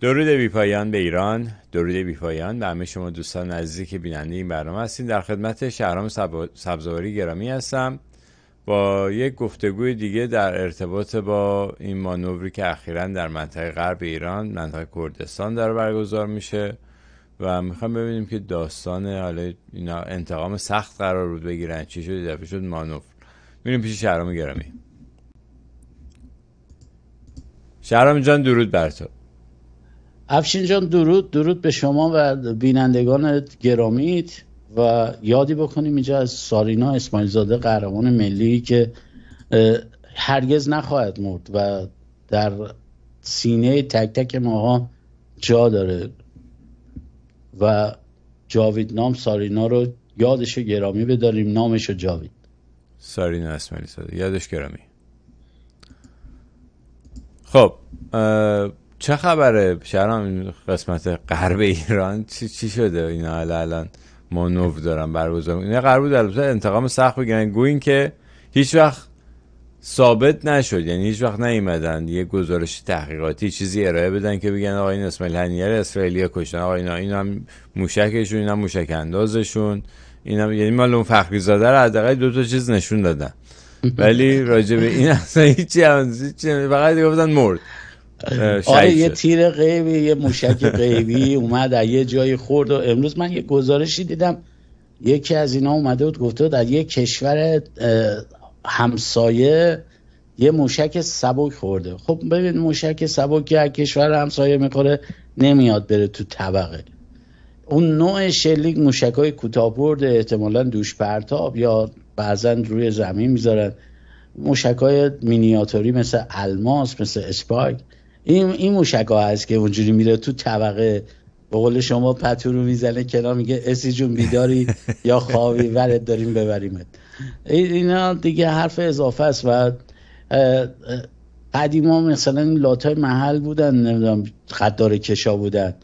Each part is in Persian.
درود بیپایان به ایران درود بیپایان به همه شما دوستان عزیزی که بیننده این برنامه هستین در خدمت شهرام سبزواری گرامی هستم با یک گفتگوی دیگه در ارتباط با این مانوری که اخیرا در منطقه غرب ایران منطقه کردستان داره برگزار میشه و میخوام ببینیم که داستان حالا انتقام سخت قرار بود بگیرن چی شد دفعه شد مانور میریم پیش شهرام گرامی شهرام جان درود بر تو افشین جان درود درود به شما و بینندگان گرامیت و یادی بکنیم اینجا از سارینا اسماعیل زاده قهرمان ملی که هرگز نخواهد مرد و در سینه تک تک ماها جا داره و جاوید نام سارینا رو یادش گرامی بداریم نامش جاوید سارینا اسماعیل زاده یادش گرامی خب چه خبره شهرام قسمت غرب ایران چی, چی شده اینا الان ما نو دارم برگزار اینا قرار بود انتقام سخت بگیرن یعنی گوین که هیچ وقت ثابت نشد یعنی هیچ وقت نیومدن یه گزارش تحقیقاتی چیزی ارائه بدن که بگن آقا این اسماعیل هنیار اسرائیلی کشتن آقا اینا اینا هم موشکشون این هم موشک اندازشون این هم یعنی مال اون فخری زاده رو حداقل دو تا چیز نشون دادن ولی راجع به این اصلا هیچی هم فقط گفتن مرد آره یه تیر غیبی یه موشک غیبی اومد از یه جای خورد و امروز من یه گزارشی دیدم یکی از اینا اومده بود گفته در یه کشور همسایه یه موشک سبک خورده خب ببین موشک سبک که کشور همسایه میخوره نمیاد بره تو طبقه اون نوع شلیک موشک های برده احتمالا دوش پرتاب یا بعضا روی زمین میذارن موشک های مینیاتوری مثل الماس مثل اسپایک این این ها هست که اونجوری میره تو طبقه به قول شما پتو رو میزنه کنار میگه اسی جون بیداری یا خوابی ولت داریم ببریمت اینا دیگه حرف اضافه است و قدیما مثلا این لاتای محل بودن نمیدونم خدار کشا بودن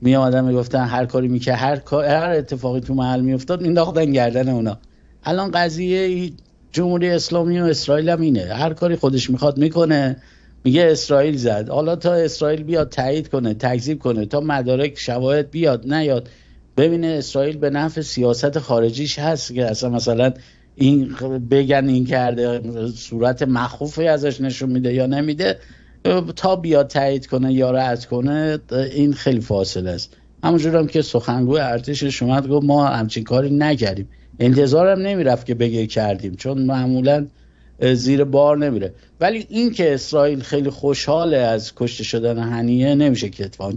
می آمدن گفتن هر کاری میکرد هر کار هر اتفاقی تو محل میافتاد مینداختن گردن اونا الان قضیه جمهوری اسلامی و اسرائیل هم اینه هر کاری خودش میخواد میکنه میگه اسرائیل زد حالا تا اسرائیل بیاد تایید کنه تکذیب کنه تا مدارک شواهد بیاد نیاد ببینه اسرائیل به نفع سیاست خارجیش هست که اصلا مثلا این بگن این کرده صورت مخوفی ازش نشون میده یا نمیده تا بیاد تایید کنه یا رد کنه این خیلی فاصله است همونجور هم که سخنگوی ارتشش اومد گفت ما همچین کاری نکردیم انتظارم نمیرفت که بگه کردیم چون معمولا زیر بار نمیره ولی این که اسرائیل خیلی خوشحاله از کشته شدن هنیه نمیشه اتفاق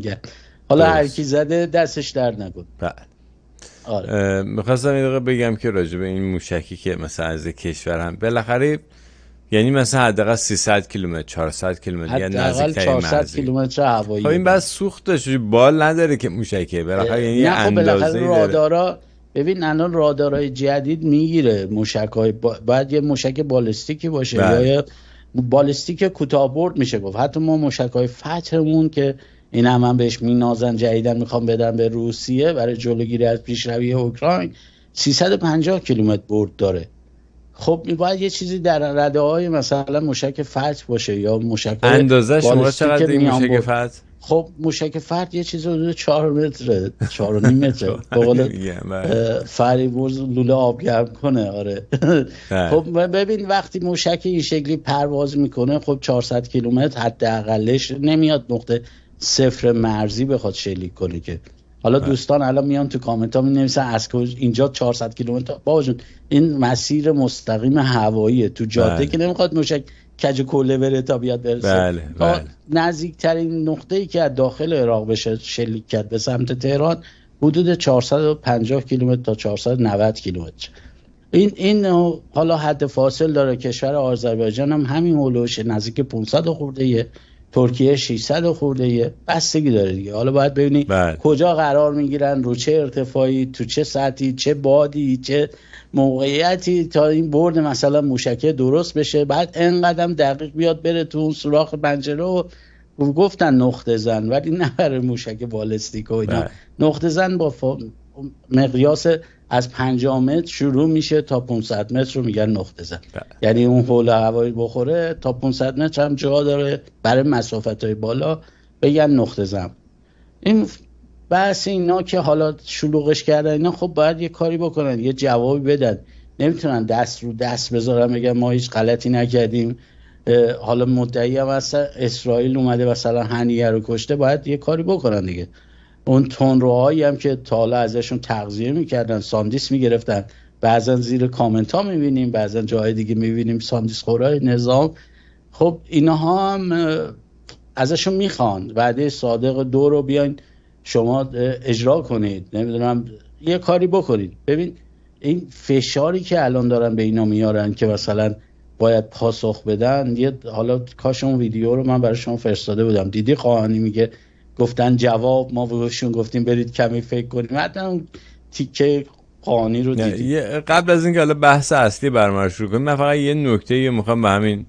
حالا هر کی زده دستش در نکن بله آره. میخواستم یه دقیقه بگم که راجع این موشکی که مثلا از کشور هم بالاخره یعنی مثلا حداقل 300 کیلومتر 400 کیلومتر یا نزدیکترین 400 کیلومتر هوایی خب این بس سوخت داشت بال نداره که موشکه بالاخره یعنی خب بالاخره ببین الان رادارهای جدید میگیره موشک‌های یه موشک بالستیکی باشه یا بله. بالستیک کوتاه میشه گفت حتی ما مشک های فتحمون که این هم, هم بهش مینازن جدیدن میخوام بدن به روسیه برای جلوگیری از پیشروی اوکراین 350 کیلومتر برد داره خب باید یه چیزی در رده های مثلا مشک فتح باشه یا مشک اندازه شما چقدر این خب موشک فرد یه چیز حدود چهار متره چهار و نیم متره قول بله. لوله آبگرم کنه آره بله. خب ببین وقتی موشک این شکلی پرواز میکنه خب 400 کیلومتر اقلش نمیاد نقطه صفر مرزی بخواد شلیک کنه که حالا بله. دوستان الان میان تو کامنت ها می نویسن از اینجا 400 کیلومتر بابا این مسیر مستقیم هواییه تو جاده که نمیخواد موشک کج کله بره تا بیاد برسه بله، بله. نزدیکترین نقطه ای که از داخل عراق بشه شلیک کرد به سمت تهران حدود 450 کیلومتر تا 490 کیلومتر این این حالا حد فاصل داره کشور آذربایجان هم همین هولوش نزدیک 500 خورده ترکیه 600 خورده بستگی داره دیگه حالا باید ببینی بله. کجا قرار میگیرن رو چه ارتفاعی تو چه سطحی چه بادی چه موقعیتی تا این برد مثلا موشکه درست بشه بعد انقدر دقیق بیاد بره تو اون سوراخ پنجره و گفتن نقطه زن ولی نه برای موشک بالستیک و اینا بله. نقطه زن با مقیاس از 5 متر شروع میشه تا 500 متر رو میگن نقطه زن بله. یعنی اون حول هوایی بخوره تا 500 متر هم جا داره برای مسافت های بالا بگن نقطه زن این بحث اینا که حالا شلوغش کردن اینا خب باید یه کاری بکنن یه جوابی بدن نمیتونن دست رو دست بذارن بگن ما هیچ غلطی نکردیم حالا مدعی هم اسرائیل اومده مثلا هنیه رو کشته باید یه کاری بکنن دیگه اون تونروهایی هم که تا ازشون تغذیه میکردن ساندیس میگرفتن بعضا زیر کامنت ها میبینیم بعضا جای دیگه میبینیم ساندیس خورای نظام خب اینها هم ازشون میخوان وعده صادق دو رو بیاین شما اجرا کنید نمیدونم یه کاری بکنید ببین این فشاری که الان دارن به اینا میارن که مثلا باید پاسخ بدن یه حالا کاش اون ویدیو رو من برای شما فرستاده بودم دیدی خواهانی میگه گفتن جواب ما بهشون گفتیم برید کمی فکر کنیم اون تیکه قانی رو دیدیم قبل از اینکه حالا بحث اصلی برمار شروع کنیم من فقط یه نکته یه میخوام به همین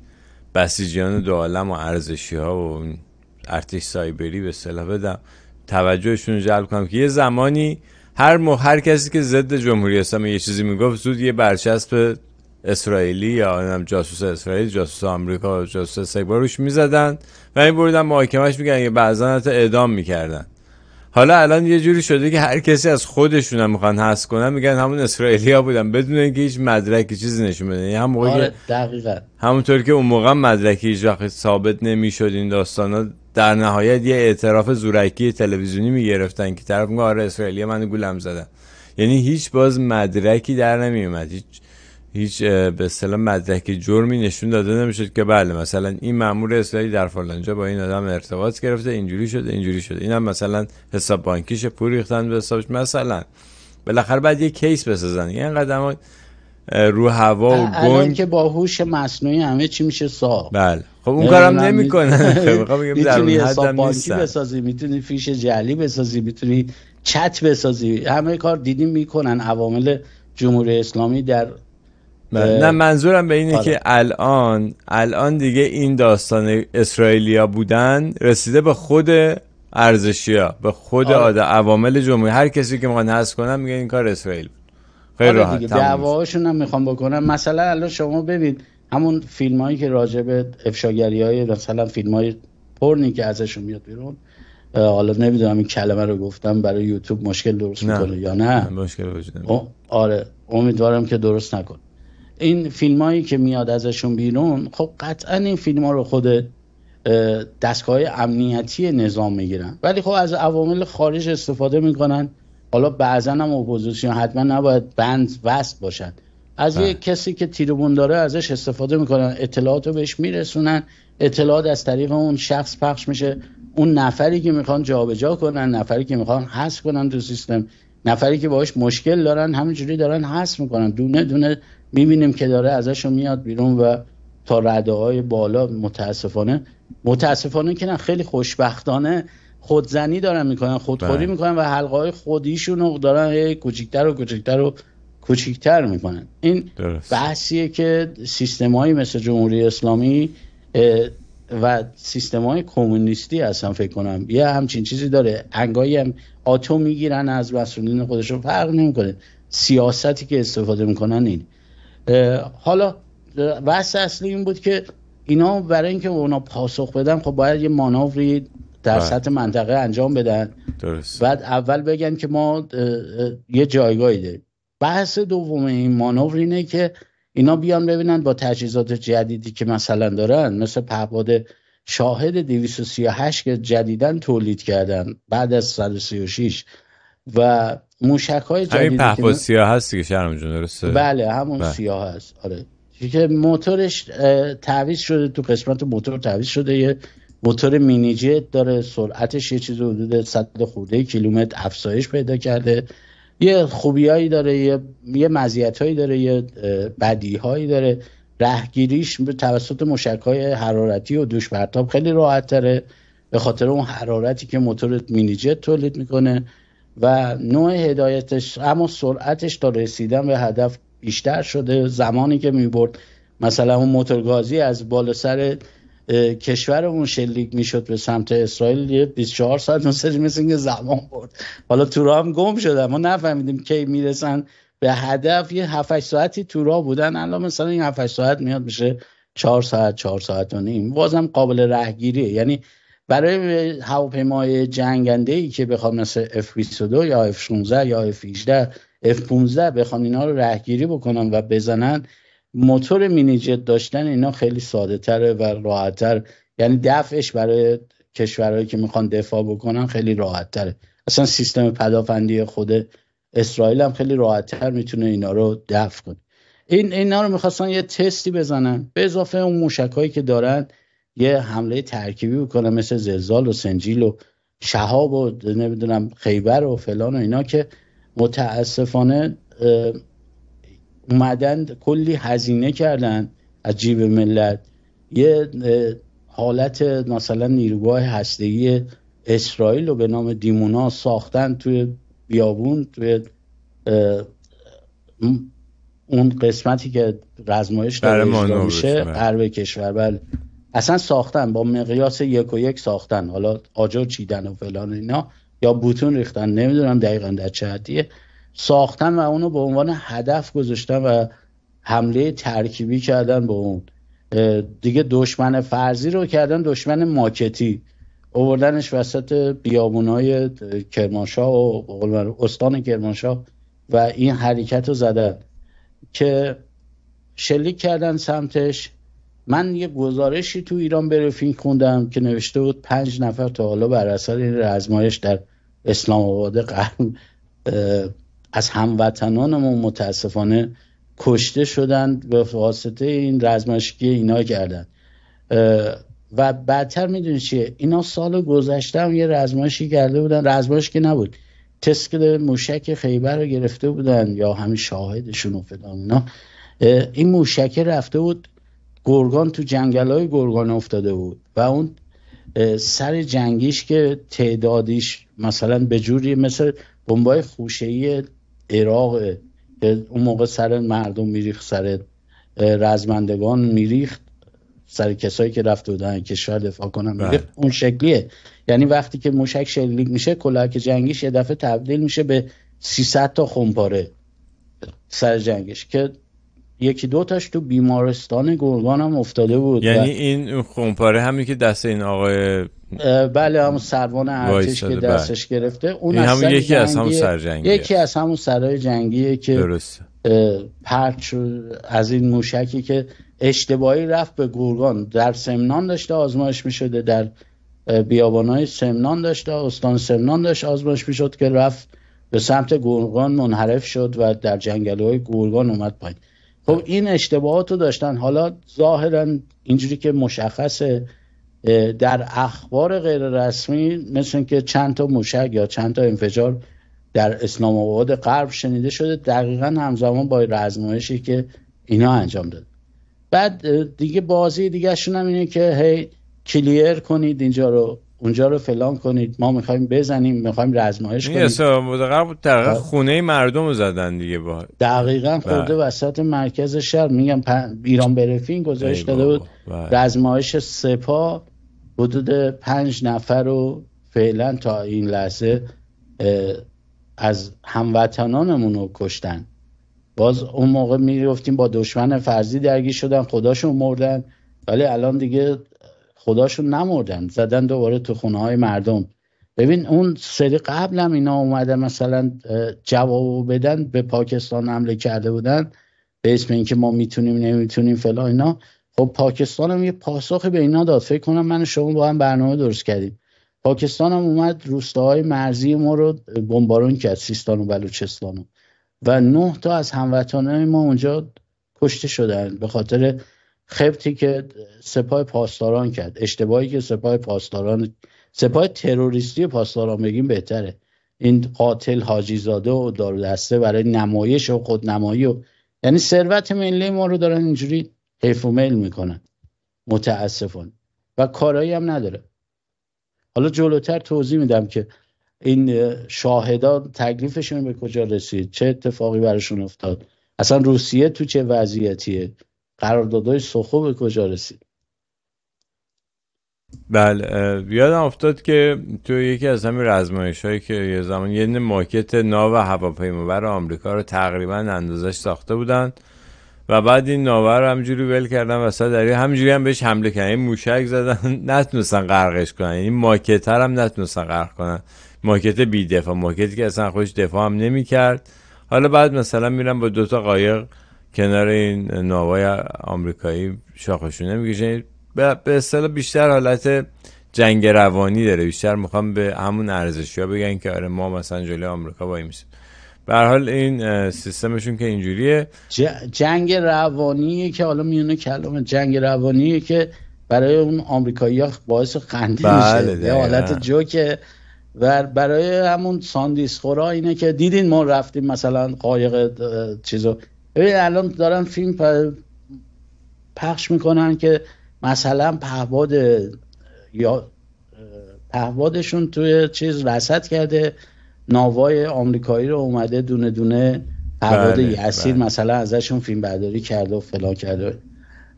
بسیجیان دو عالم و ارزشی ها و ارتش سایبری به صلاح بدم توجهشون رو جلب کنم که یه زمانی هر م... هر کسی که ضد جمهوری اسلامی یه چیزی میگفت زود یه برچسب اسرائیلی یا جاسوس اسرائیل جاسوس آمریکا جاسوس سایبر روش و این بردن محاکمش میگن که یعنی بعضا حتی اعدام میکردن حالا الان یه جوری شده که هر کسی از خودشون هم میخوان حس کنن میگن همون اسرائیلیا بودن بدون اینکه هیچ مدرکی چیزی نشون بده یعنی هم آره، دقیقاً همونطور که اون موقع مدرکی هیچ وقت ثابت نمیشد این داستانا در نهایت یه اعتراف زورکی تلویزیونی میگرفتن که طرف میگه آره اسرائیلیا منو گولم زدن یعنی هیچ باز مدرکی در نمیومد هیچ هیچ به اصطلاح مدرک جرمی نشون داده نمیشد که بله مثلا این مامور اسرائیل در فلانجا با این آدم ارتباط گرفته اینجوری شده اینجوری شده اینم مثلا حساب بانکیش پول ریختن به حسابش مثلا بالاخره بعد یه کیس بسازن این قدم رو هوا و گنگ که با هوش مصنوعی همه چی میشه سا بله خب اون یعنی کارم نمیکنه میتونی خب حساب بانکی بسازی میتونی فیش جعلی بسازی میتونی چت بسازی همه کار دیدیم میکنن عوامل جمهوری اسلامی در بله. نه منظورم به اینه بله. که الان الان دیگه این داستان اسرائیلیا بودن رسیده به خود ارزشیا به خود آره. آده عوامل جمهوری هر کسی که میخوان هست کنم میگه این کار اسرائیل بود خیلی آره راحت دعواشون هم میخوام بکنم مثلا الان شما ببین همون فیلم هایی که راجع به افشاگری های مثلا فیلم های پرنی که ازشون میاد بیرون حالا نمیدونم این کلمه رو گفتم برای یوتیوب مشکل درست میکنه یا نه مشکل وجود آره امیدوارم که درست نکنه این فیلم هایی که میاد ازشون بیرون خب قطعا این فیلم ها رو خود دستگاه امنیتی نظام میگیرن ولی خب از عوامل خارج استفاده میکنن حالا بعضا هم اپوزیسیون حتما نباید بند وست باشن از یه بله. کسی که تیروبون داره ازش استفاده میکنن اطلاعات رو بهش میرسونن اطلاعات از طریق اون شخص پخش میشه اون نفری که میخوان جابجا کنن نفری که میخوان حذف کنن تو سیستم نفری که باهاش مشکل دارن همینجوری دارن حذف میکنن دونه دونه میبینیم که داره ازشون میاد بیرون و تا رده های بالا متاسفانه متاسفانه که نه خیلی خوشبختانه خودزنی دارن میکنن خودخوری بله. میکنن و حلقه های خودیشون رو دارن کوچیکتر و کوچیکتر و کوچیکتر میکنن این درست. بحثیه که سیستم های مثل جمهوری اسلامی و سیستم های کمونیستی هستن فکر کنم یه همچین چیزی داره انگایی هم آتو میگیرن از مسئولین خودشون فرق نمیکنه سیاستی که استفاده میکنن این حالا بحث اصلی این بود که اینا برای اینکه اونا پاسخ بدن خب باید یه مانوری در بله. سطح منطقه انجام بدن درست. بعد اول بگن که ما یه جایگاهی داریم بحث دوم این مانور اینه که اینا بیان ببینن با تجهیزات جدیدی که مثلا دارن مثل پهباد شاهد 238 که جدیدن تولید کردن بعد از 136 و موشک های پهپاد سیاه هست که شرم جون درسته بله همون بله. سیاه هست آره که موتورش تعویض شده تو قسمت موتور تعویض شده یه موتور مینی جت داره سرعتش یه چیز حدود 100 خورده کیلومتر افزایش پیدا کرده یه خوبیایی داره یه یه مزیتایی داره یه بدیهایی داره رهگیریش توسط های حرارتی و دوش پرتاب خیلی راحت تره به خاطر اون حرارتی که موتور مینی جت تولید میکنه و نوع هدایتش اما سرعتش تا رسیدن به هدف بیشتر شده زمانی که می برد مثلا اون موتورگازی از بالا سر کشورمون شلیک میشد به سمت اسرائیل یه 24 ساعت مثل مثل اینکه زمان برد حالا تو راه هم گم شده ما نفهمیدیم کی میرسن به هدف یه 7 ساعتی تو راه بودن الان مثلا این 7 ساعت میاد میشه 4 ساعت 4 ساعت و نیم بازم قابل رهگیریه یعنی برای هواپیمای جنگنده ای که بخواد مثل F22 یا F16 یا F18 F15 بخوان اینا رو رهگیری بکنن و بزنن موتور مینی جت داشتن اینا خیلی ساده تره و راحتتر یعنی دفعش برای کشورهایی که میخوان دفاع بکنن خیلی راحت تره اصلا سیستم پدافندی خود اسرائیل هم خیلی راحتتر میتونه اینا رو دفع کنه این اینا رو میخواستن یه تستی بزنن به اضافه اون موشکهایی که دارن یه حمله ترکیبی بکنه مثل زلزال و سنجیل و شهاب و نمیدونم خیبر و فلان و اینا که متاسفانه اومدن کلی هزینه کردن از جیب ملت یه حالت مثلا نیروگاه هستگی اسرائیل رو به نام دیمونا ساختن توی بیابون توی اون قسمتی که رزمایش داره میشه بله. غرب کشور بله اصلا ساختن با مقیاس یک و یک ساختن حالا آجر چیدن و فلان اینا یا بوتون ریختن نمیدونم دقیقا در چه حدیه ساختن و اونو به عنوان هدف گذاشتن و حمله ترکیبی کردن به اون دیگه دشمن فرضی رو کردن دشمن ماکتی اووردنش وسط بیابونای کرمانشاه و استان کرمانشاه و این حرکت رو زدن که شلیک کردن سمتش من یه گزارشی تو ایران برفین خوندم که نوشته بود پنج نفر تا حالا بر اثر این رزمایش در اسلام آباد قرن از هموطنانمون متاسفانه کشته شدند به واسطه این رزمایش که اینا کردن و بعدتر میدونی چیه اینا سال گذشته هم یه رزمایشی کرده بودن رزمایش که نبود تسکل موشک خیبر رو گرفته بودن یا همین شاهدشون و فلان اینا این موشک رفته بود گرگان تو جنگل های گرگان افتاده بود و اون سر جنگیش که تعدادیش مثلا به جوری مثل بمبای خوشهی عراق که اون موقع سر مردم میریخت سر رزمندگان میریخت سر کسایی که رفته بودن کشور دفاع کنن بله. اون شکلیه یعنی وقتی که موشک شلیک میشه کلاک جنگیش یه دفعه تبدیل میشه به 300 تا خمپاره سر جنگش که یکی دو تاش تو بیمارستان گرگان هم افتاده بود یعنی این خونپاره همین که دست این آقای بله همون سروان ارتش که بله. دستش گرفته اون این یکی از همون سر جنگیه. یکی از همون سرای جنگیه که درست. پرچ از این موشکی که اشتباهی رفت به گرگان در سمنان داشته آزمایش می شده در بیابانهای سمنان داشته استان سمنان داشت آزمایش می شد که رفت به سمت گرگان منحرف شد و در جنگل های گرگان اومد پایین خب این اشتباهات رو داشتن حالا ظاهرا اینجوری که مشخصه در اخبار غیر رسمی مثل که چند تا موشک یا چند تا انفجار در اسلام آباد غرب شنیده شده دقیقا همزمان با رزمایشی که اینا انجام داد بعد دیگه بازی دیگه هم اینه که هی کلیر کنید اینجا رو اونجا رو فلان کنید ما میخوایم بزنیم میخوایم رزمایش کنیم این خونه مردم رو زدن دیگه با دقیقا خورده بله. وسط مرکز شهر میگم ایران برفین گذاشت داده بود بله. رزمایش سپا حدود پنج نفر رو فعلا تا این لحظه از هموطنانمون رو کشتن باز اون موقع میگفتیم با دشمن فرضی درگیر شدن خداشون مردن ولی الان دیگه خداشون نمردن زدن دوباره تو خونه های مردم ببین اون سری قبلم اینا اومده مثلا جواب بدن به پاکستان حمله کرده بودن به اسم اینکه ما میتونیم نمیتونیم فلا اینا خب پاکستان هم یه پاسخی به اینا داد فکر کنم من شما با هم برنامه درست کردیم پاکستان هم اومد روستاهای مرزی ما رو بمبارون کرد سیستان و بلوچستان و نه تا از هموطنهای ما اونجا کشته شدن به خاطر خفتی که سپاه پاسداران کرد اشتباهی که سپاه پاسداران سپاه تروریستی پاسداران بگیم بهتره این قاتل حاجی زاده و دسته برای نمایش و خودنمایی و یعنی ثروت ملی ما رو دارن اینجوری حیف و میل میکنن متاسفانه و کارایی هم نداره حالا جلوتر توضیح میدم که این شاهدان تکلیفشون به کجا رسید چه اتفاقی براشون افتاد اصلا روسیه تو چه وضعیتیه قراردادهای سخو به کجا رسید بله یادم افتاد که تو یکی از همین رزمایش هایی که یه زمان یه ماکت ناو هواپیمابر آمریکا رو تقریبا اندازش ساخته بودن و بعد این ناوه رو همجوری ول کردن و دریا همجوری هم بهش حمله کردن این یعنی موشک زدن نتونستن غرقش کنن این یعنی ماکت هم نتونستن غرق کنن ماکت بی دفاع ماکتی که اصلا خودش دفاع هم نمیکرد حالا بعد مثلا میرن با تا قایق کنار این ناوای آمریکایی شاخشونه میکشن به اصطلاح بیشتر حالت جنگ روانی داره بیشتر میخوام به همون ارزشی ها بگن که آره ما مثلا جلوی آمریکا وای میسیم به حال این سیستمشون که اینجوریه جنگ روانیه که حالا میونه کلام جنگ روانیه که برای اون آمریکایی ها باعث خنده بله، میشه یه حالت جوکه و برای همون ساندیس خورا اینه که دیدین ما رفتیم مثلا قایق چیزو ببین الان دارن فیلم پخش میکنن که مثلا پهباد یا پهبادشون توی چیز رسد کرده ناوای آمریکایی رو اومده دونه دونه پهباد بله، یسیر بله. مثلا ازشون فیلم برداری کرده و فلان کرده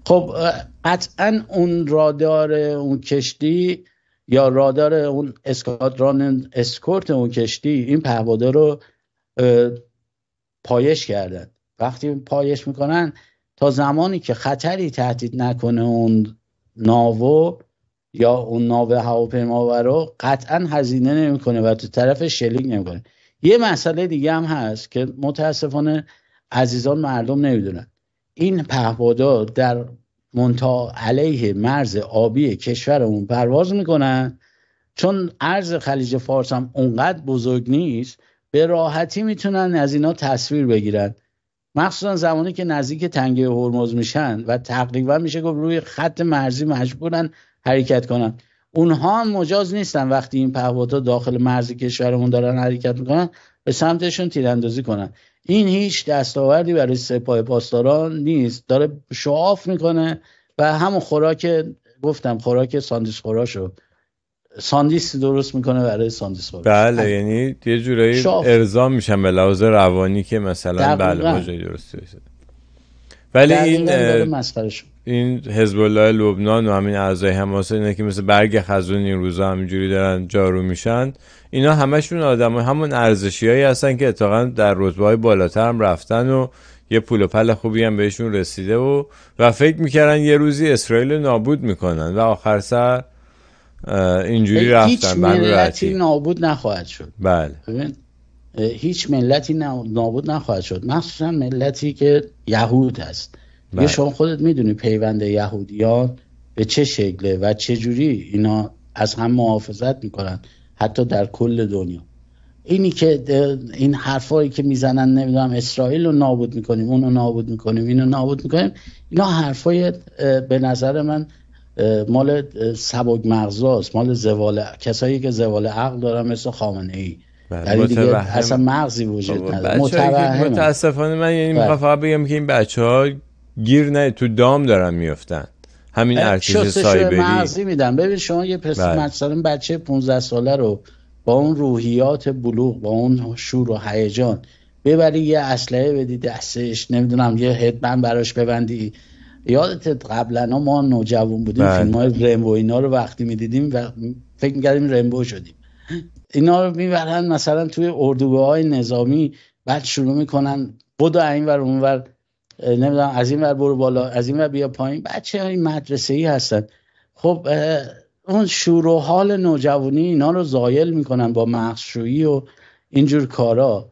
خب قطعا اون رادار اون کشتی یا رادار اون اسکادران اسکورت اون کشتی این پهباده رو پایش کردن وقتی پایش میکنن تا زمانی که خطری تهدید نکنه اون ناوو یا اون ناو هواپیما رو قطعا هزینه نمیکنه و تو طرف شلیک نمیکنه یه مسئله دیگه هم هست که متاسفانه عزیزان مردم نمیدونن این پهبادا در منطقه علیه مرز آبی کشورمون پرواز میکنن چون ارز خلیج فارس هم اونقدر بزرگ نیست به راحتی میتونن از اینا تصویر بگیرن مخصوصا زمانی که نزدیک تنگه هرمز میشن و تقریبا میشه گفت روی خط مرزی مجبورن حرکت کنن اونها هم مجاز نیستن وقتی این پهپادها داخل مرز کشورمون دارن حرکت میکنن به سمتشون تیراندازی کنن این هیچ دستاوردی برای سپاه پاسداران نیست داره شعاف میکنه و همون خوراک گفتم خوراک ساندیس خوراشو ساندیس درست میکنه برای ساندیس بله یعنی یه جورایی ارضا میشن به لحاظ روانی که مثلا بله ما درستی بشه ولی این این حزب الله لبنان و همین اعضای حماس اینا که مثل برگ خزون این روزا همینجوری دارن جارو میشن اینا همشون آدم همون ارزشیایی هستن که اتفاقا در رتبه های بالاتر هم رفتن و یه پول و پل خوبی هم بهشون رسیده و و فکر میکردن یه روزی اسرائیل نابود میکنن و آخر سر اینجوری رفتن هیچ ملتی نابود نخواهد شد بله هیچ ملتی نابود نخواهد شد مخصوصا ملتی که یهود هست یه بله. شما خودت میدونی پیوند یهودیان به چه شکله و چه جوری اینا از هم محافظت میکنن حتی در کل دنیا اینی که این حرفایی که میزنن نمیدونم اسرائیل رو نابود میکنیم اونو نابود میکنیم اینو نابود میکنیم اینا حرفای به نظر من مال سبک مغزاست مال زوال کسایی که زوال عقل دارن مثل خامنه ای بله، یعنی در اصلا مغزی وجود خب، نداره متاسفانه من یعنی میخوام بله. بگم که این بچه ها گیر نه تو دام دارن میفتن همین ارتش سایبری مغزی میدن ببین شما یه پس بله. مثلا بچه 15 ساله رو با اون روحیات بلوغ با اون شور و هیجان ببری یه اسلحه بدی دستش نمیدونم یه هدمن براش ببندی یادت قبلا ما نوجوان بودیم بله. فیلم های رمبو اینا رو وقتی میدیدیم و فکر میکردیم رمبو شدیم اینا رو میبرن مثلا توی اردوگاه های نظامی بعد شروع میکنن بدو این ور ور نمیدونم از این ور برو بالا از این ور بیا پایین بچه های مدرسه ای هستن خب اون شور و حال نوجوانی اینا رو زایل میکنن با مخشویی و اینجور کارا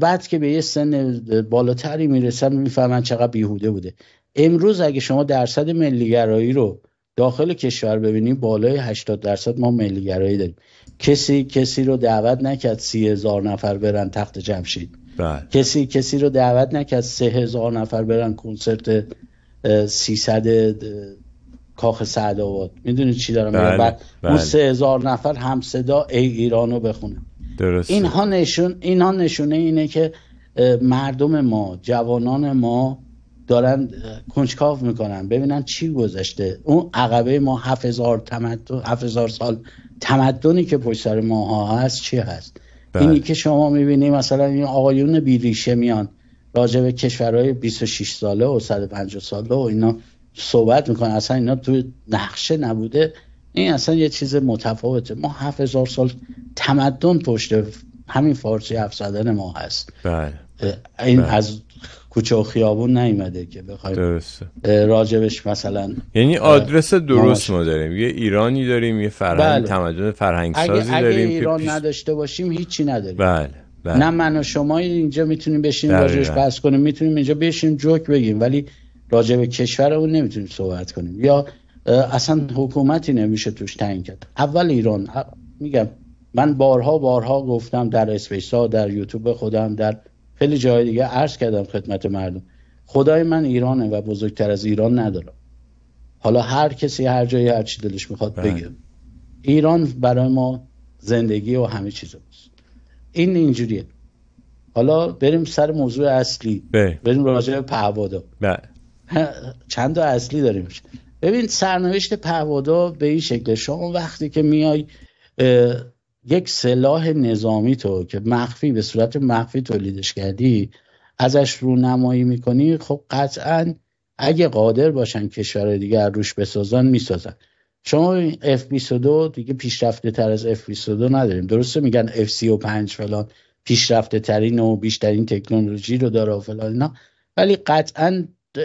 بعد که به یه سن بالاتری میرسن میفهمن چقدر بیهوده بوده امروز اگه شما درصد ملیگرایی رو داخل کشور ببینیم بالای 80 درصد ما ملیگرایی داریم کسی کسی رو دعوت نکرد سی هزار نفر برن تخت جمشید بله. کسی کسی رو دعوت نکرد سه هزار نفر برن کنسرت 300 کاخ سعد آباد میدونید چی دارم بله. بله. سه هزار نفر هم صدا ای ایرانو بخونه درست. اینها نشون اینها نشونه اینه که مردم ما جوانان ما دارن کنجکاو میکنن ببینن چی گذشته اون عقبه ما 7000 تمدن 7000 سال تمدنی که پشت سر ها هست چی هست بله. اینی که شما میبینی مثلا این آقایون بیریشه میان راجع به کشورهای 26 ساله و 150 ساله و اینا صحبت میکنن اصلا اینا توی نقشه نبوده این اصلا یه چیز متفاوته ما 7000 سال تمدن پشت همین فارسی حرف زدن ما هست بله. این بله. از کوچه و خیابون نیومده که بخوایم راجبش مثلا یعنی آدرس درست ما داریم یه ایرانی داریم یه فرهنگ بله. تمدن فرهنگ سازی اگه, داریم اگه ایران نداشته باشیم هیچی نداریم بله. بله. نه من و شما اینجا میتونیم بشینیم بله، راجبش بله. بحث کنیم میتونیم اینجا بشینیم جوک بگیم ولی راجب کشورمون نمیتونیم صحبت کنیم یا اصلا حکومتی نمیشه توش تعیین کرد اول ایران میگم من بارها بارها گفتم در اسپیس در یوتیوب خودم در خیلی جای دیگه عرض کردم خدمت مردم خدای من ایرانه و بزرگتر از ایران ندارم حالا هر کسی هر جایی هر چی دلش میخواد بله. بگه ایران برای ما زندگی و همه چیز هست. این اینجوریه حالا بریم سر موضوع اصلی بله. بریم راجع به پهوادا بله. چند تا اصلی داریم ببین سرنوشت پهوادا به این شکل شما وقتی که میای یک سلاح نظامی تو که مخفی به صورت مخفی تولیدش کردی ازش رو نمایی میکنی خب قطعا اگه قادر باشن کشور دیگر روش بسازن میسازن چون F22 دیگه پیشرفته تر از F22 نداریم درسته میگن F35 فلان پیشرفته ترین و بیشترین تکنولوژی رو داره و فلان نه ولی قطعا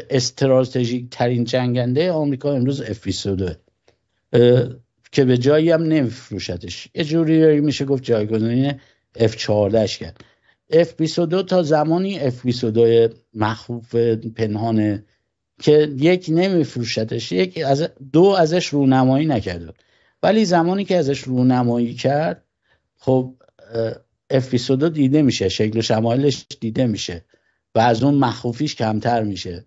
استراتژیک ترین جنگنده آمریکا امروز F22 که به جایی هم نمیفروشدش یه جوری میشه گفت جایگزین F14 کرد F22 تا زمانی F22 مخوف پنهانه که یک نمیفروشدش یک از دو ازش رونمایی نکرده ولی زمانی که ازش رونمایی کرد خب F22 دیده میشه شکل و شمایلش دیده میشه و از اون مخوفیش کمتر میشه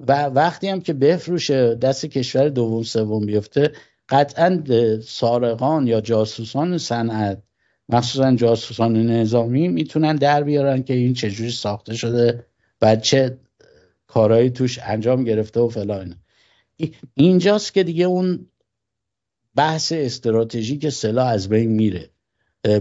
و وقتی هم که بفروشه دست کشور دوم سوم بیفته قطعا سارقان یا جاسوسان صنعت مخصوصا جاسوسان نظامی میتونن در بیارن که این چجوری ساخته شده و چه کارهایی توش انجام گرفته و فلان اینجاست که دیگه اون بحث استراتژیک سلاح از بین میره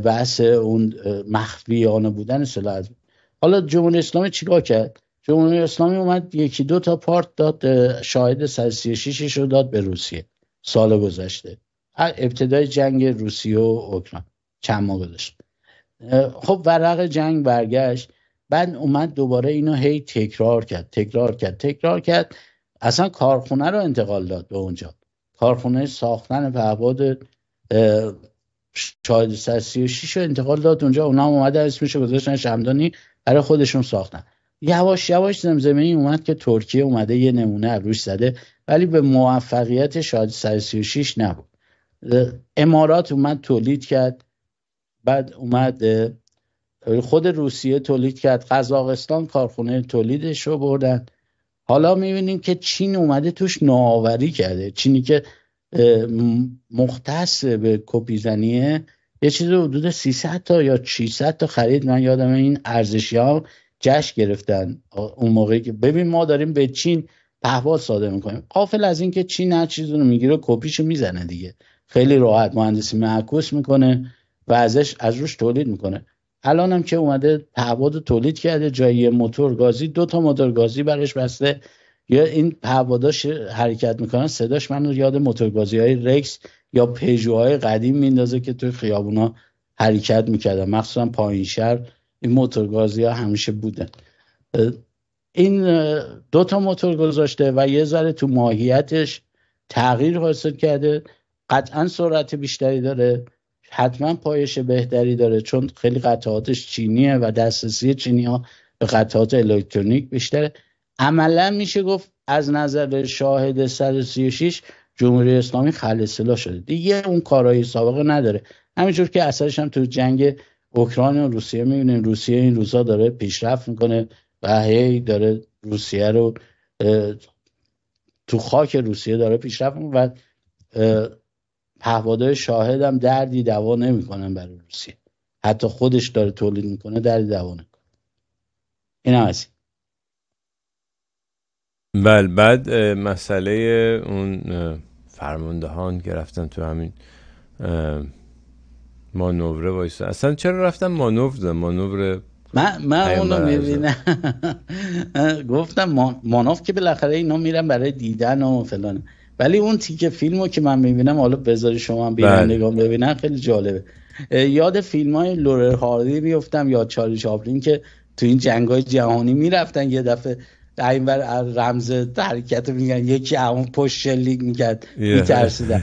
بحث اون مخفیانه بودن سلاح از بین. حالا جمهوری اسلامی چیکار کرد جمهوری اسلامی اومد یکی دو تا پارت داد شاهد 136 رو داد به روسیه سال گذشته ابتدای جنگ روسیه و اوکراین چند ماه گذشت خب ورق جنگ برگشت بعد اومد دوباره اینو هی تکرار کرد تکرار کرد تکرار کرد اصلا کارخونه رو انتقال داد به اونجا کارخونه ساختن پهباد شاهد شیش رو انتقال داد اونجا اونا هم اسمش گذاشتن شمدانی برای خودشون ساختن یواش یواش زمزمه اومد که ترکیه اومده یه نمونه روش زده ولی به موفقیت شاید 136 نبود امارات اومد تولید کرد بعد اومد خود روسیه تولید کرد قزاقستان کارخونه تولیدش رو بردن حالا میبینیم که چین اومده توش نوآوری کرده چینی که مختص به کپیزنیه یه چیز حدود 300 تا یا 600 تا خرید من یادم این ارزشی ها جشن گرفتن اون موقعی که ببین ما داریم به چین پهواد ساده میکنیم قافل از اینکه چی نه چیزی رو میگیره کپیشو میزنه دیگه خیلی راحت مهندسی معکوس میکنه و ازش از روش تولید میکنه الان هم که اومده رو تولید کرده جایی موتور گازی دو تا موتور گازی براش بسته یا این پهواداش حرکت میکنن صداش من یاد گازی های رکس یا پژوهای قدیم میندازه که توی خیابونا حرکت میکردن مخصوصا پایین شهر این گازی ها همیشه بودن این دو تا موتور گذاشته و یه ذره تو ماهیتش تغییر حاصل کرده قطعا سرعت بیشتری داره حتما پایش بهتری داره چون خیلی قطعاتش چینیه و دسترسی چینی ها به قطعات الکترونیک بیشتره عملا میشه گفت از نظر شاهد 136 جمهوری اسلامی خلصلا شده دیگه اون کارهای سابقه نداره همینجور که اثرش هم تو جنگ اوکراین و روسیه میبینیم روسیه این روزا داره پیشرفت میکنه و هی داره روسیه رو تو خاک روسیه داره پیشرفت و پهواده شاهد هم دردی دوا نمیکنن برای روسیه حتی خودش داره تولید میکنه دردی دوا نمیکنه این هم بله، هست بعد مسئله اون فرماندهان که رفتن تو همین مانوره وایسا اصلا چرا رفتن مانور دادن مانور من من اونو میبینم گفتم ماناف که بالاخره اینا میرن برای دیدن و فلان ولی اون تیکه فیلمو که من میبینم حالا بذاری شما هم بیرون بله. نگاه ببینن خیلی جالبه یاد فیلم های لورر هاردی بیفتم یا چارلی شابلین که تو این جنگ های جهانی میرفتن یه دفعه بر رمز حرکت میگن یکی اون پشت شلیک میکرد میترسیدن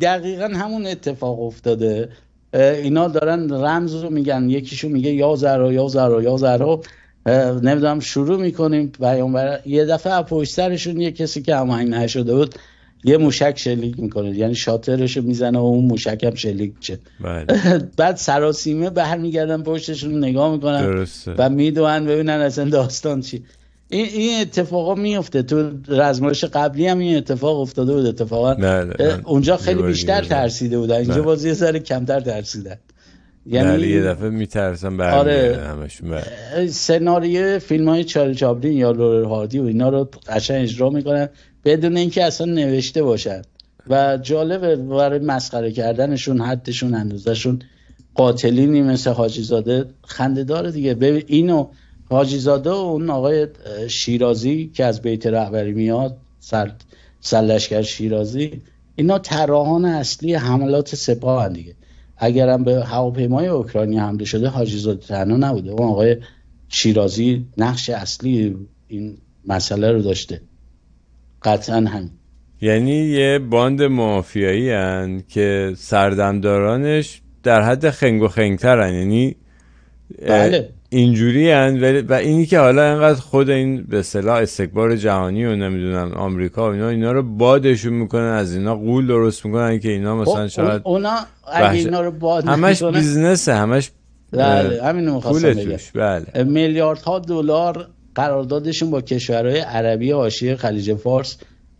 دقیقا همون اتفاق افتاده اینا دارن رمز رو میگن یکیشو میگه یا زرا یا زرا یا زرا نمیدونم شروع میکنیم و یه دفعه پشت سرشون یه کسی که هماهنگ نشده بود یه موشک شلیک میکنه یعنی شاترشو میزنه و اون موشک هم شلیک چه بله. بعد سراسیمه برمیگردن پشتشون نگاه میکنن و میدونن ببینن اصلا داستان چی این این اتفاقا میفته تو رزمایش قبلی هم این اتفاق افتاده بود اتفاقا اونجا خیلی بیشتر ترسیده بودن اینجا باز یه سر کمتر ترسیدن یعنی یه دفعه میترسن برای آره همشون بله. سناریو فیلم های چارل یا لورر هاردی و اینا رو قشنگ اجرا میکنن بدون اینکه اصلا نوشته باشن و جالبه برای مسخره کردنشون حدشون اندازشون قاتلینی مثل حاجی زاده خنده دیگه اینو حاجیزاده و اون آقای شیرازی که از بیت رهبری میاد سر سلشکر شیرازی اینا طراحان اصلی حملات سپاه دیگه اگرم به هواپیمای اوکراینی حمله شده زاده تنها نبوده اون آقای شیرازی نقش اصلی این مسئله رو داشته قطعا همین یعنی یه باند مافیایی هن که سردمدارانش در حد خنگ و خنگتر یعنی بله اینجوری هن و اینی که حالا انقدر خود این به صلاح استکبار جهانی و نمیدونم آمریکا و اینا اینا رو بادشون میکنن از اینا قول درست میکنن که اینا مثلا خب، شاید اونا اگه اینا رو باد همش بیزنسه همش بله همین بله میلیاردها دلار قراردادشون با کشورهای عربی حاشیه خلیج فارس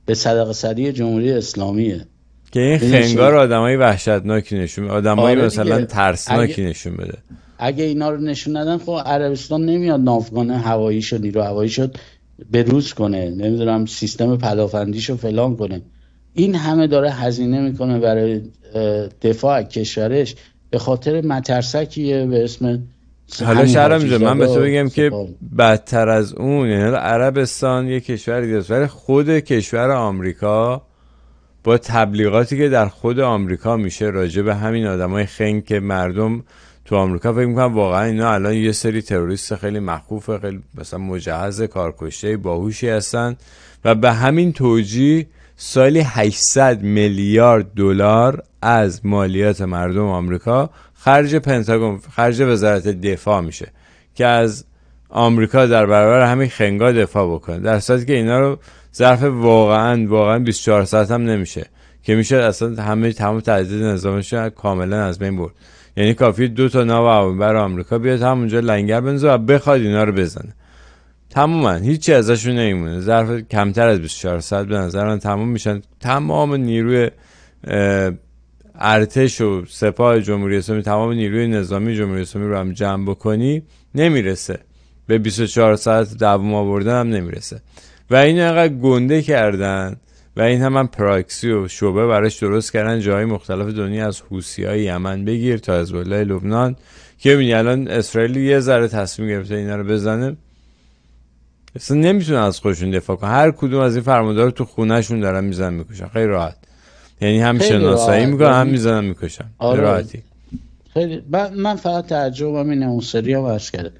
به صدق سری جمهوری اسلامیه که این خنگار آدمای وحشتناکی نشون آدمای آره مثلا ترسناکی نشون بده اگه اینا رو نشون ندن خب عربستان نمیاد ناوگان هوایی شد نیرو هوایی شد به روز کنه نمیدونم سیستم پدافندیشو فلان کنه این همه داره هزینه میکنه برای دفاع کشورش به خاطر مترسکیه به اسم حالا شهرام من به تو بگم که بدتر از اون یعنی عربستان یه کشوری دیگه ولی خود کشور آمریکا با تبلیغاتی که در خود آمریکا میشه راجع به همین آدمای خنگ که مردم تو آمریکا فکر میکنم واقعا اینا الان یه سری تروریست خیلی مخوف خیلی مثلا مجهز کارکشته باهوشی هستن و به همین توجیه سالی 800 میلیارد دلار از مالیات مردم آمریکا خرج پنتاگون خرج وزارت دفاع میشه که از آمریکا در برابر همین خنگا دفاع بکنه در صورتی که اینا رو ظرف واقعا واقعا 24 ساعت هم نمیشه که میشه اصلا همه تمام تعداد نظامش کاملا از بین برد یعنی کافی دو تا ناو بر آمریکا بیاد همونجا لنگر بنزه و بخواد اینا رو بزنه تماما هیچی ازشون نمیمونه ظرف کمتر از 24 ساعت به نظر من تمام میشن تمام نیروی ارتش و سپاه جمهوری اسلامی تمام نیروی نظامی جمهوری اسلامی رو هم جمع بکنی نمیرسه به 24 ساعت دوام آوردن هم نمیرسه و این انقدر گنده کردن و این هم, هم پراکسی و شعبه براش درست کردن جای مختلف دنیا از حوسی های یمن بگیر تا از گله لبنان که بینی الان اسرائیل یه ذره تصمیم گرفته اینا رو بزنه اصلا نمیتونه از خودشون دفاع کنه هر کدوم از این فرمودار تو خونهشون دارن میزن میکشن خیلی راحت یعنی هم شناسایی میکنن هم یعنی میزنن میکشن آره. راحتی خیلی من فقط تعجبم اینه اون سری ها کرده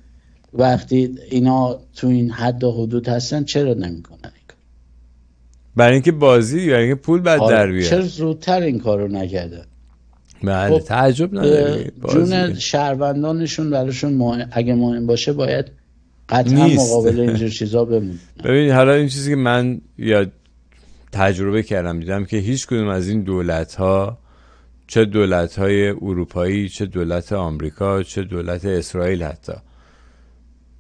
وقتی اینا تو این حد و حدود هستن چرا نمیکنن برای اینکه بازی برای اینکه پول بعد آره. در بیاد چرا زودتر این کارو نکرده بله خب، تعجب نداره جون شهروندانشون براشون مهم. اگه مهم باشه باید قطعا مقابل اینجور چیزا بمون. ببین حالا این چیزی که من یا تجربه کردم دیدم که هیچ کدوم از این دولت ها چه دولت های اروپایی چه دولت آمریکا چه دولت اسرائیل حتی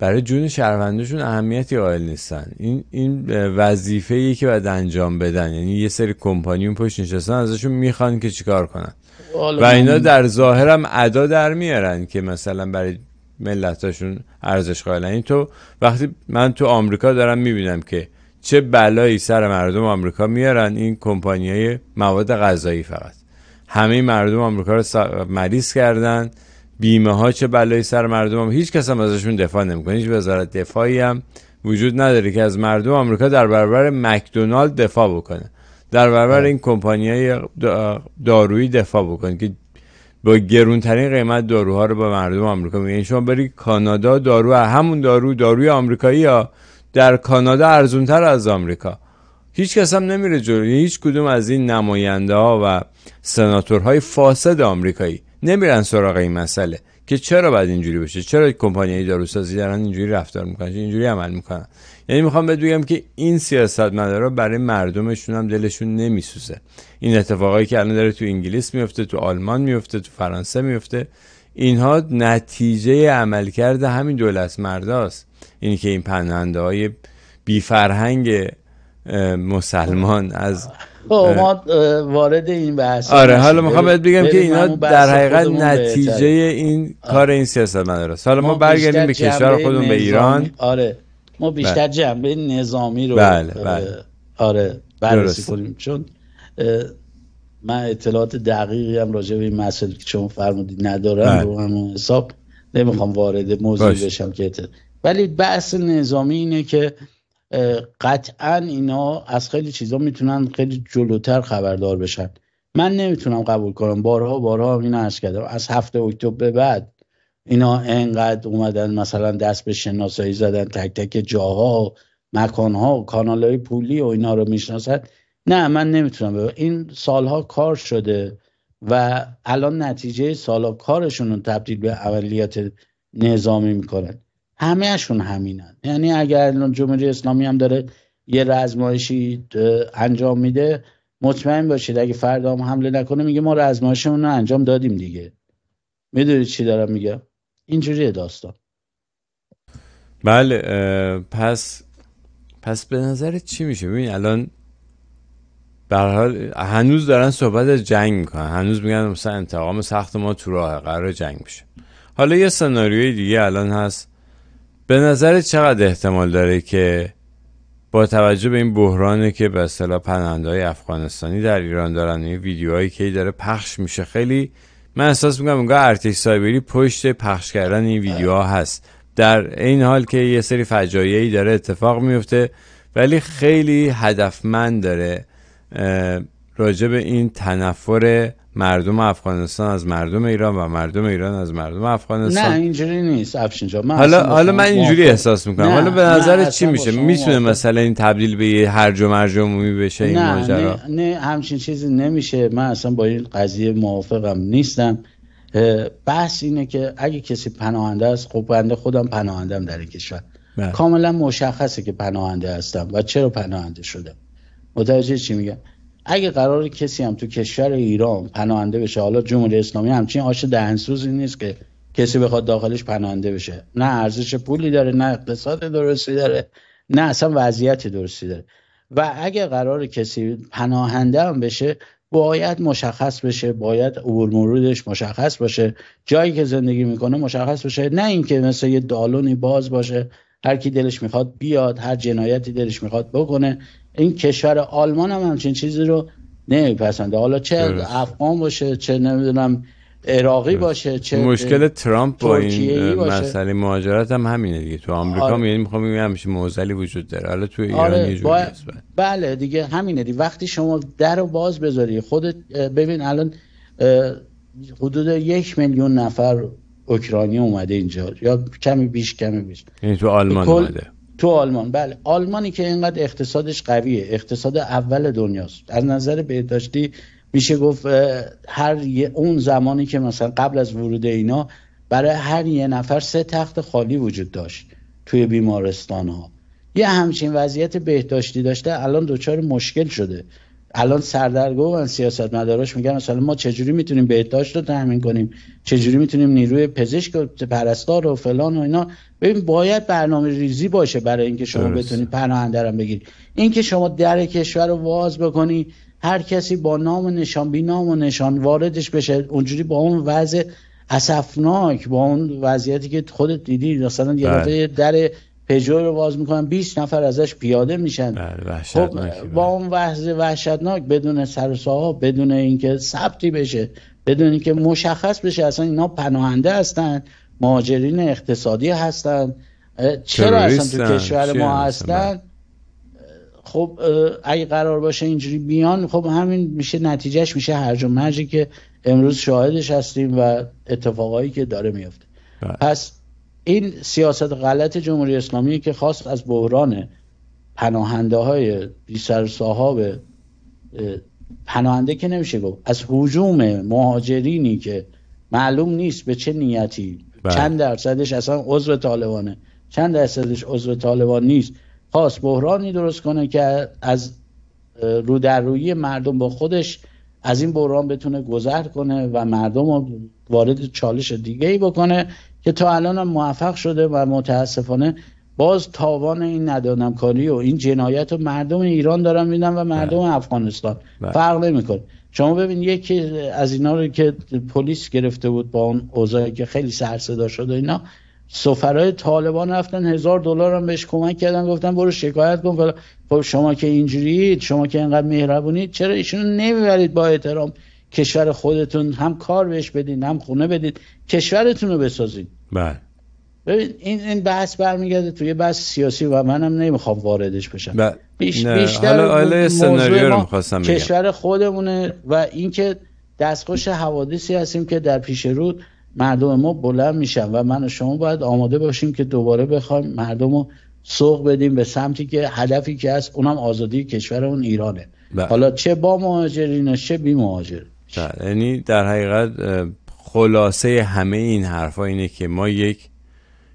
برای جون شهروندشون اهمیتی قائل نیستن این این وظیفه ای که باید انجام بدن یعنی یه سری کمپانی اون پشت نشستن ازشون میخوان که چیکار کنن و اینا در ظاهرم ادا در میارن که مثلا برای ملتاشون ارزش قائلن این تو وقتی من تو آمریکا دارم میبینم که چه بلایی سر مردم آمریکا میارن این کمپانی های مواد غذایی فقط همه مردم آمریکا رو مریض کردن بیمه ها چه بلایی سر مردم هم هیچ کس هم ازشون دفاع نمیکنه هیچ وزارت دفاعی هم وجود نداره که از مردم آمریکا در برابر مکدونالد دفاع بکنه در برابر بله. این کمپانی های دارویی دفاع بکنه که با گرونترین قیمت داروها رو به مردم آمریکا میگه یعنی شما بری کانادا دارو همون دارو داروی آمریکایی یا در کانادا ارزونتر از آمریکا هیچ کس هم نمیره جلو یعنی هیچ کدوم از این نماینده ها و سناتورهای فاسد آمریکایی نمیرن سراغ این مسئله که چرا باید اینجوری بشه چرا کمپانی داروسازی دارن اینجوری رفتار میکنن اینجوری عمل میکنن یعنی میخوام که این سیاستمدارا برای مردمشون هم دلشون نمیسوزه این اتفاقایی که الان داره تو انگلیس میفته تو آلمان میفته تو فرانسه میفته اینها نتیجه عملکرد همین دولت مرداست اینی که این پناهنده های بی فرهنگ مسلمان از خب، ما وارد این بحث آره حالا میخوام بگم که اینا در حقیقت نتیجه این کار این سیاست درست حالا ما, ما برگردیم به کشور خودمون به ایران آره ما بیشتر بله. جنبه نظامی رو بله. بله. آره بررسی کنیم چون من اطلاعات دقیقی هم راجع به این مسئله که چون فرمودید ندارم بله. رو همون حساب نمیخوام وارد موضوع بشم که ولی بحث نظامی اینه که قطعا اینا از خیلی چیزا میتونن خیلی جلوتر خبردار بشن من نمیتونم قبول کنم بارها بارها اینو عرض کردم از هفته اکتبر به بعد اینا انقدر اومدن مثلا دست به شناسایی زدن تک تک جاها مکانها و کانال پولی و اینا رو میشناسد نه من نمیتونم ببقید. این سالها کار شده و الان نتیجه سالها کارشون رو تبدیل به عملیات نظامی میکنن همهشون همینن یعنی اگر جمهوری اسلامی هم داره یه رزمایشی انجام میده مطمئن باشید اگه فردا هم حمله نکنه میگه ما رزمایشمون رو انجام دادیم دیگه میدونید چی دارم میگم اینجوری داستان بله پس پس به نظر چی میشه ببین الان به حال هنوز دارن صحبت از جنگ میکنن هنوز میگن مثلا انتقام سخت ما تو راه قرار جنگ بشه حالا یه سناریوی دیگه الان هست به نظر چقدر احتمال داره که با توجه به این بحرانی که به اصطلاح افغانستانی در ایران دارن این ویدیوهایی که داره پخش میشه خیلی من احساس میکنم اونگاه ارتش سایبری پشت پخش کردن این ویدیوها آره. هست در این حال که یه سری فجایعی داره اتفاق میفته ولی خیلی هدفمند داره راجب این تنفر مردم افغانستان از مردم ایران و مردم ایران از مردم افغانستان نه اینجوری نیست افشین من حالا حالا من اینجوری احساس میکنم حالا به نظر چی میشه میتونه مثلا این تبدیل به یه هرج و مرج بشه این ماجرا نه،, نه همچین چیزی نمیشه من اصلا با این قضیه موافقم نیستم بحث اینه که اگه کسی پناهنده است خب بنده خودم پناهندم در این کشور بله. کاملا مشخصه که پناهنده هستم و چرا پناهنده شدم متوجه چی میگم اگه قرار کسی هم تو کشور ایران پناهنده بشه حالا جمهوری اسلامی همچین آش دهنسوزی نیست که کسی بخواد داخلش پناهنده بشه نه ارزش پولی داره نه اقتصاد درستی داره نه اصلا وضعیتی درستی داره و اگه قرار کسی پناهنده هم بشه باید مشخص بشه باید عبور مرودش مشخص باشه جایی که زندگی میکنه مشخص بشه نه اینکه مثل یه دالونی باز باشه هر کی دلش میخواد بیاد هر جنایتی دلش میخواد بکنه این کشور آلمان هم همچین چیزی رو نمیپسنده حالا چه افغان باشه چه نمیدونم عراقی باشه چه مشکل ترامپ با این مسئله مهاجرت همینه دیگه تو آمریکا آره. میگم میخوام همیشه موزلی وجود داره حالا تو ایران آره. یه با... بله. بله دیگه همینه دیگه وقتی شما در رو باز بذاری خودت ببین الان حدود یک میلیون نفر اوکراینی اومده اینجا یا کمی بیش کمی بیش این یعنی تو آلمان کل... تو آلمان بله آلمانی که اینقدر اقتصادش قویه اقتصاد اول دنیاست از نظر بهداشتی میشه گفت هر اون زمانی که مثلا قبل از ورود اینا برای هر یه نفر سه تخت خالی وجود داشت توی بیمارستان ها یه همچین وضعیت بهداشتی داشته الان دچار مشکل شده الان سردرگم سیاست مداراش میگن مثلا ما چجوری میتونیم بهداشت رو تامین کنیم چجوری میتونیم نیروی پزشک و پرستار و فلان و اینا ببین باید برنامه ریزی باشه برای اینکه شما بتونید پناهنده رو بگیرید اینکه شما در کشور رو واز بکنی هر کسی با نام و نشان بی نام و نشان واردش بشه اونجوری با اون وضع اسفناک با اون وضعیتی که خودت دیدی مثلا یه بله. در پژو رو باز میکنن 20 نفر ازش پیاده میشن بله، خب بله. با اون وحز وحشتناک بدون سرساها بدون اینکه ثبتی بشه بدون اینکه مشخص بشه اصلا اینا پناهنده هستن مهاجرین اقتصادی هستن چرا اصلا تو کشور ما هستن خب اگه قرار باشه اینجوری بیان خب همین میشه نتیجهش میشه هرج و که امروز شاهدش هستیم و اتفاقایی که داره میفته بله. پس این سیاست غلط جمهوری اسلامی که خواست از بحران پناهنده های بی صاحب پناهنده که نمیشه گفت از حجوم مهاجرینی که معلوم نیست به چه نیتی بله. چند درصدش اصلا عضو طالبانه چند درصدش عضو طالبان نیست خواست بحرانی درست کنه که از رو در روی مردم با خودش از این بحران بتونه گذر کنه و مردم رو وارد چالش دیگه ای بکنه که تا الان هم موفق شده و متاسفانه باز تاوان این کاری و این جنایت رو مردم ایران دارن میدن و مردم بله. افغانستان بله. فرق نمیکنه شما ببین یکی از اینا رو که پلیس گرفته بود با اون اوضاعی که خیلی سر صدا شد اینا سفرهای طالبان رفتن هزار دلار هم بهش کمک کردن گفتن برو شکایت کن خب شما که اینجوریید شما که اینقدر مهربونید چرا ایشونو نمیبرید با احترام کشور خودتون هم کار بهش بدین هم خونه بدین کشورتون رو بسازین بله ببین این این بحث برمیگرده توی بحث سیاسی و منم نمیخوام واردش بشم بله. بیشتر حالا سناریو رو کشور خودمونه و اینکه دستخوش حوادثی هستیم که در پیش رو مردم ما بلند میشن و من و شما باید آماده باشیم که دوباره بخوایم مردم رو سوق بدیم به سمتی که هدفی که هست اونم آزادی کشورمون ایرانه بله. حالا چه با مهاجرین چه بی مهاجر بله، یعنی در حقیقت خلاصه همه این حرفا اینه که ما یک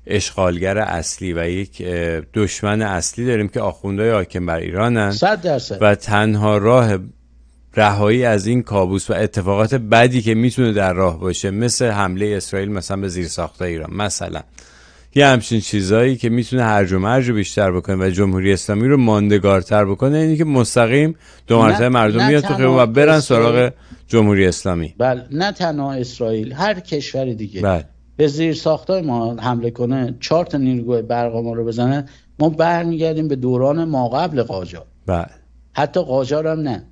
اشغالگر اصلی و یک دشمن اصلی داریم که آخوندهای حاکم بر ایرانن و تنها راه رهایی از این کابوس و اتفاقات بدی که میتونه در راه باشه مثل حمله اسرائیل مثلا به زیر ساخته ایران مثلا یه همچین چیزایی که میتونه هر و مرج بیشتر بکنه و جمهوری اسلامی رو ماندگارتر بکنه اینی که مستقیم دو مرتبه مردم میاد تو خیابون و برن سراغ جمهوری اسلامی بله نه تنها اسرائیل هر کشور دیگه بله. به زیر ساختای ما حمله کنه چهار تا نیروگاه برق ما رو بزنه ما برمیگردیم به دوران ما قبل قاجار بله حتی قاجار هم نه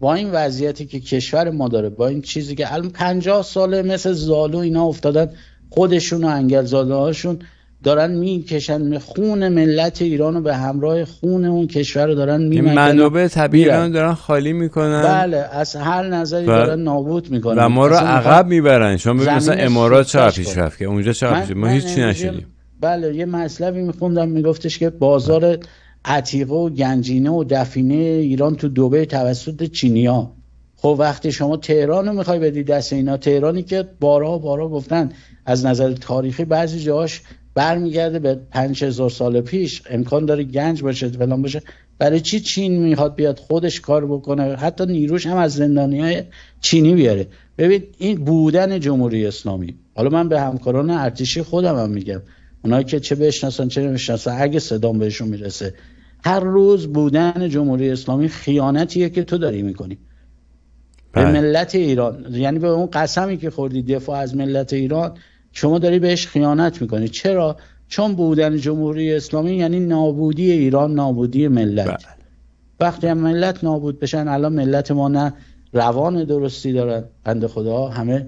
با این وضعیتی که کشور ما داره با این چیزی که الان 50 ساله مثل زالو اینا افتادن خودشون و انگلزاده هاشون دارن میکشن خون ملت ایران رو به همراه خون اون کشور رو دارن یعنی میمکن منابع طبیعی ایران دارن خالی میکنن بله از هر نظری دارن نابود میکنن و ما رو عقب میبرن شما ببین مثلا امارات چه پیش رفت که اونجا چه پیش ما هیچ چی نشدیم بله یه مطلبی میخوندم میگفتش که بازار عتیقه و گنجینه و دفینه ایران تو دبی توسط چینیا خب وقتی شما تهران رو میخوای بدی دست اینا تهرانی که بارها بارا گفتن از نظر تاریخی بعضی جاش برمیگرده به 5000 سال پیش امکان داره گنج باشه فلان باشه برای چی چین میخواد بیاد خودش کار بکنه حتی نیروش هم از زندانی های چینی بیاره ببین این بودن جمهوری اسلامی حالا من به همکاران ارتشی خودم هم میگم اونایی که چه بشناسن چه نمیشناسن اگه صدام بهشون میرسه هر روز بودن جمهوری اسلامی خیانتیه که تو داری میکنی به بله. ملت ایران یعنی به اون قسمی که خوردی دفاع از ملت ایران شما داری بهش خیانت میکنی چرا چون بودن جمهوری اسلامی یعنی نابودی ایران نابودی ملت بله. وقتی هم ملت نابود بشن الان ملت ما نه روان درستی دارن بند خدا همه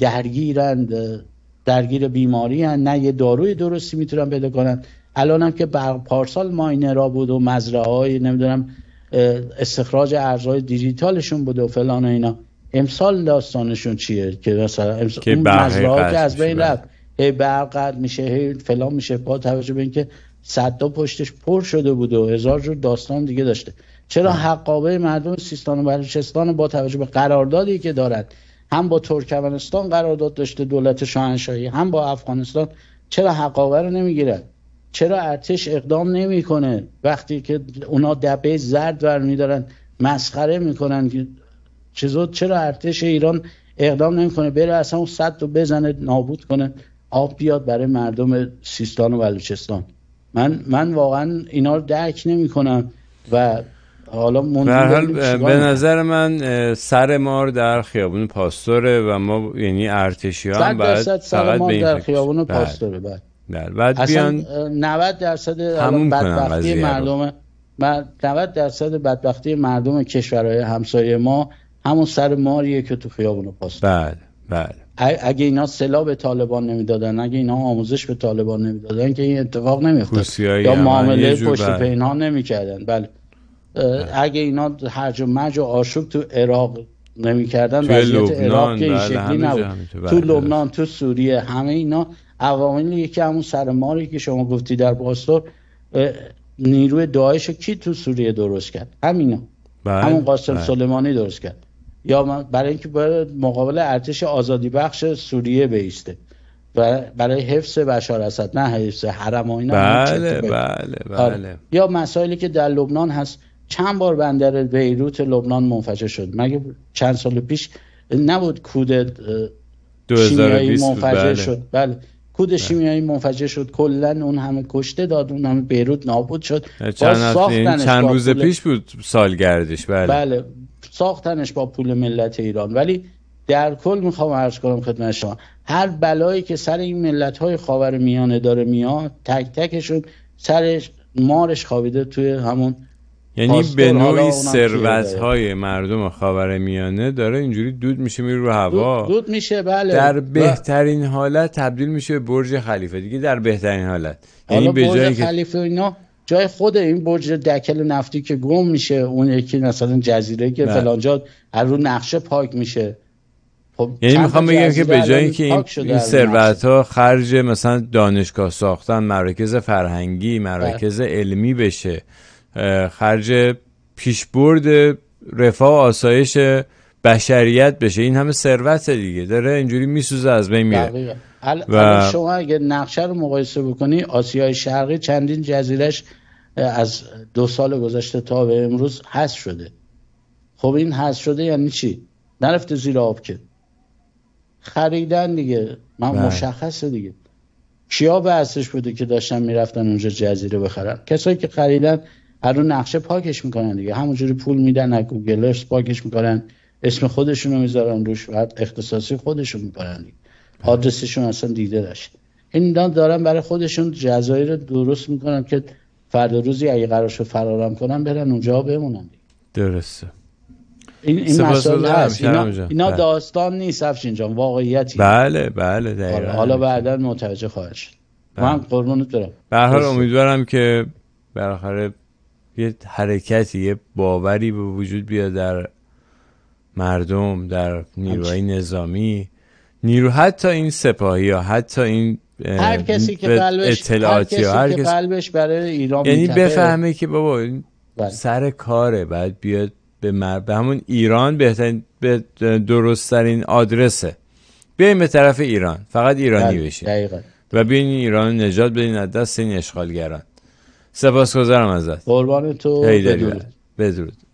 درگیرند درگیر بیماری هن. نه یه داروی درستی میتونن بده کنن الان هم که بر پارسال را بود و مزرعه های نمیدونم استخراج ارزهای دیجیتالشون بوده و فلان و اینا امسال داستانشون چیه که مثلا امسال اون مزرعه که از بین رفت هی برقد میشه هی فلان میشه با توجه به اینکه صدا پشتش پر شده بود و هزار جور داستان دیگه داشته چرا حقابه مردم سیستان و بلوچستان با توجه به قراردادی که دارد هم با ترکمنستان قرارداد داشته دولت شاهنشاهی هم با افغانستان چرا حقابه رو نمیگیرد چرا ارتش اقدام نمیکنه وقتی که اونا دبه زرد میدارن مسخره میکنن که چیزو چرا ارتش ایران اقدام نمیکنه بره اصلا اون صد رو بزنه نابود کنه آب بیاد برای مردم سیستان و بلوچستان من من واقعا اینا رو درک نمیکنم و حالا به نظر من سر مار در خیابون پاستوره و ما یعنی ارتشی هم فقط در خیابون بله. پاستوره بعد. بله. در بله. بعد بیان 90 درصد بدبختی مردم و 90 درصد بدبختی مردم کشورهای همسایه ما همون سر ماریه که تو خیابون پاس بله بله اگه اینا سلا به طالبان نمیدادن اگه اینا آموزش به طالبان نمیدادن که این اتفاق نمیخواد یا معامله پشت بله. نمی نمیکردن بله. بله اگه اینا هرج و مرج و آشوب تو عراق نمیکردن وضعیت عراق که این بله، شکلی نبود تو لبنان تو سوریه همه اینا عوامل یکی همون سرماری که شما گفتی در باستور نیروی داعش کی تو سوریه درست کرد همینا بله، همون قاسم بله. سلیمانی درست کرد یا من برای اینکه باید مقابل ارتش آزادی بخش سوریه بیسته برای حفظ بشار اسد نه حفظ حرم و اینا بله بله آره. بله یا مسائلی که در لبنان هست چند بار بندر بیروت لبنان منفجر شد مگه چند سال پیش نبود کود 2020 منفجر بله. شد بله کود بله. شیمیایی منفجر شد کلا اون همه کشته داد اون همه بیروت نابود شد چند, چند روز پیش بود سالگردش بله بله ساختنش با پول ملت ایران ولی در کل میخوام عرض کنم خدمت شما هر بلایی که سر این ملت های خاور میانه داره میاد تک تکشون سرش مارش خوابیده توی همون یعنی به نوعی های مردم میانه داره اینجوری دود میشه میره رو هوا دود, میشه بله در بهترین حالت تبدیل میشه به برج خلیفه دیگه در بهترین حالت یعنی به جای خلیفه اینا جای خود این برج دکل نفتی که گم میشه اون یکی مثلا جزیره که بله. فلانجا از رو نقشه پاک میشه خب یعنی میخوام بگم که به جای اینکه این, این ثروت ها خرج مثلا دانشگاه ساختن مراکز فرهنگی بله. مراکز علمی بشه خرج پیشبرد رفاه و آسایش بشریت بشه این همه ثروت دیگه داره اینجوری میسوزه از بین میره و... شما اگه نقشه رو مقایسه بکنی آسیای شرقی چندین جزیرش از دو سال گذشته تا به امروز هست شده خب این هست شده یعنی چی نرفته زیر آب که خریدن دیگه من بله. مشخصه دیگه کیا به بوده که داشتن میرفتن اونجا جزیره بخرن کسایی که خریدن هر رو نقشه پاکش میکنن دیگه همونجوری پول میدن از گوگل پاکش میکنن اسم خودشون رو میذارن روش و اختصاصی خودشون میکنن دیگه آدرسشون اصلا دیده داشت این دارن برای خودشون جزایی رو درست میکنن که فردا روزی اگه شد فرارم کنن برن اونجا بمونن دیگه. درسته این, این مسئله هست اینا, اینا بله. داستان نیست افشین جان واقعیتی بله بله حالا بعدا متوجه خواهد شد من بله. قربونت برم به امیدوارم که براخره یه حرکتی یه باوری به وجود بیاد در مردم در نیروهای نظامی نیرو حتی این سپاهی ها حتی این هر کسی که قلبش اطلاعاتی هر که برای ایران یعنی بفهمه که بابا این بله. سر کاره بعد بیاد به, مر... به همون ایران بهترین به درستترین آدرسه بیایم به طرف ایران فقط ایرانی بشه بشین و بیاین ایران نجات بدین از دست این اشغالگران سپاسگزارم ازت قربان تو بدرود بدرود